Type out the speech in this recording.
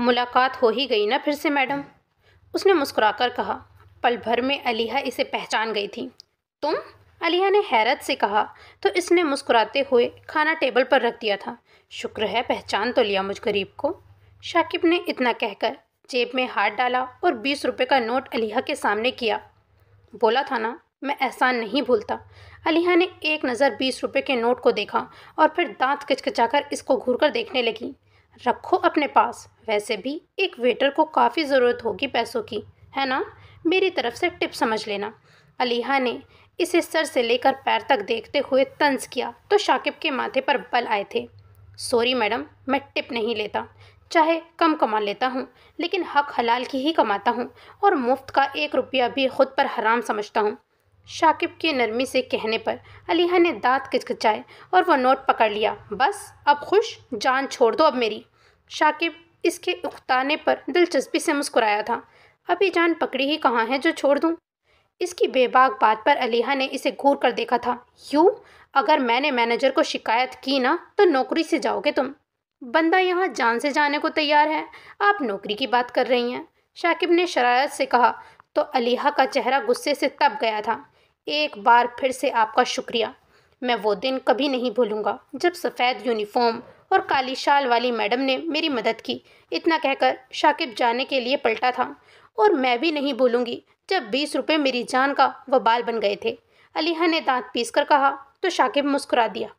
मुलाकात हो ही गई ना फिर से मैडम उसने मुस्कुराकर कहा पल भर में अलीहा इसे पहचान गई थी तुम अलीहा ने हैरत से कहा तो इसने मुस्कुराते हुए खाना टेबल पर रख दिया था शुक्र है पहचान तो लिया मुझ गरीब को शाकिब ने इतना कहकर जेब में हाथ डाला और बीस रुपये का नोट अलीहा के सामने किया बोला था ना मैं एहसान नहीं भूलता अलीहा ने एक नज़र बीस रुपये के नोट को देखा और फिर दांत कचकचाकर इसको घूर कर देखने लगी रखो अपने पास वैसे भी एक वेटर को काफ़ी ज़रूरत होगी पैसों की है ना मेरी तरफ से टिप समझ लेना अलीहा ने इसे सर से लेकर पैर तक देखते हुए तंज किया तो शाकिब के माथे पर बल आए थे सॉरी मैडम मैं टिप नहीं लेता चाहे कम कमा लेता हूँ लेकिन हक हलाल की ही कमाता हूँ और मुफ्त का एक रुपया भी खुद पर हराम समझता हूँ शाकिब के नरमी से कहने पर अलीहा ने दांत खिचखिचाए और वह नोट पकड़ लिया बस अब खुश जान छोड़ दो अब मेरी शाकिब इसके उखताने पर दिलचस्पी से मुस्कुराया था अभी जान पकड़ी ही कहाँ है जो छोड़ दूँ इसकी बेबाक बात पर अलीहा ने इसे घूर कर देखा था यूँ अगर मैंने मैनेजर को शिकायत की ना तो नौकरी से जाओगे तुम बंदा यहाँ जान से जाने को तैयार है आप नौकरी की बात कर रही हैं शाकिब ने शरारत से कहा तो अलीहा का चेहरा गुस्से से तप गया था एक बार फिर से आपका शुक्रिया मैं वो दिन कभी नहीं भूलूंगा जब सफ़ेद यूनिफॉर्म और काली शाल वाली मैडम ने मेरी मदद की इतना कहकर शाकिब जाने के लिए पलटा था और मैं भी नहीं भूलूंगी जब बीस रुपये मेरी जान का वबाल बन गए थे अलीहा ने दांत पीस कर कहा तो शाकिब मुस्कुरा दिया